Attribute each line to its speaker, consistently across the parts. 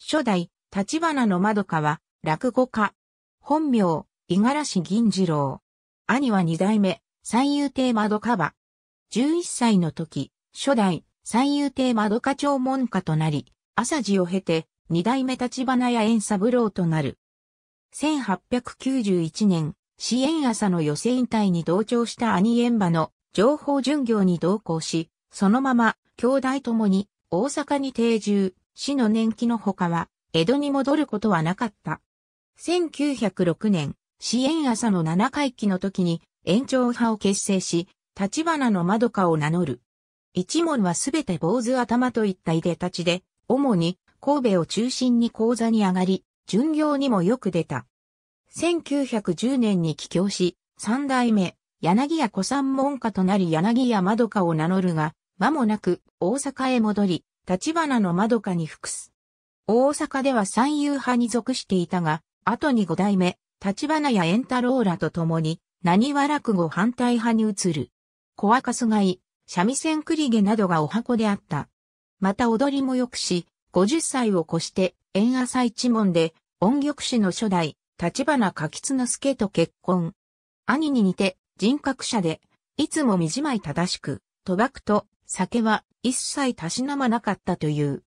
Speaker 1: 初代、立花の窓かは、落語家。本名、五十嵐銀次郎。兄は二代目、三遊亭窓かば。11歳の時、初代、三遊亭窓か長門下となり、朝時を経て、二代目立花屋縁三郎となる。1891年、支援朝の寄せ引退に同調した兄縁馬の情報巡業に同行し、そのまま兄弟ともに大阪に定住、死の年季の他は、江戸に戻ることはなかった。1906年、支援朝の七回忌の時に、延長派を結成し、立花の窓かを名乗る。一門はすべて坊主頭といったいでたちで、主に神戸を中心に講座に上がり、巡業にもよく出た。1910年に帰郷し、三代目、柳家古参門下となり柳家窓かを名乗るが、間もなく大阪へ戻り、立花の窓かに服す。大阪では三遊派に属していたが、後に五代目、立花や円太郎らと共に、何は落語反対派に移る。小赤すがい、三味線栗毛などがお箱であった。また踊りも良くし、五十歳を越して、縁浅一門で、音玉師の初代、立花柿津之助と結婚。兄に似て、人格者で、いつも身じまい正しく、賭博と酒は一切たしなまなかったという。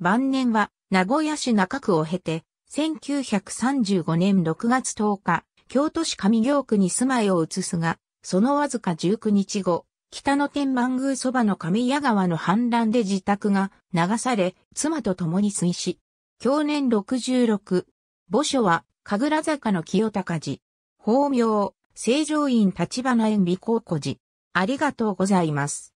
Speaker 1: 晩年は名古屋市中区を経て、1935年6月10日、京都市上京区に住まいを移すが、そのわずか19日後、北野天満宮そばの上谷川の氾濫で自宅が流され、妻と共に水死。去年66、墓所は、神楽坂の清高寺。法名、成城院立花園美高古寺。ありがとうございます。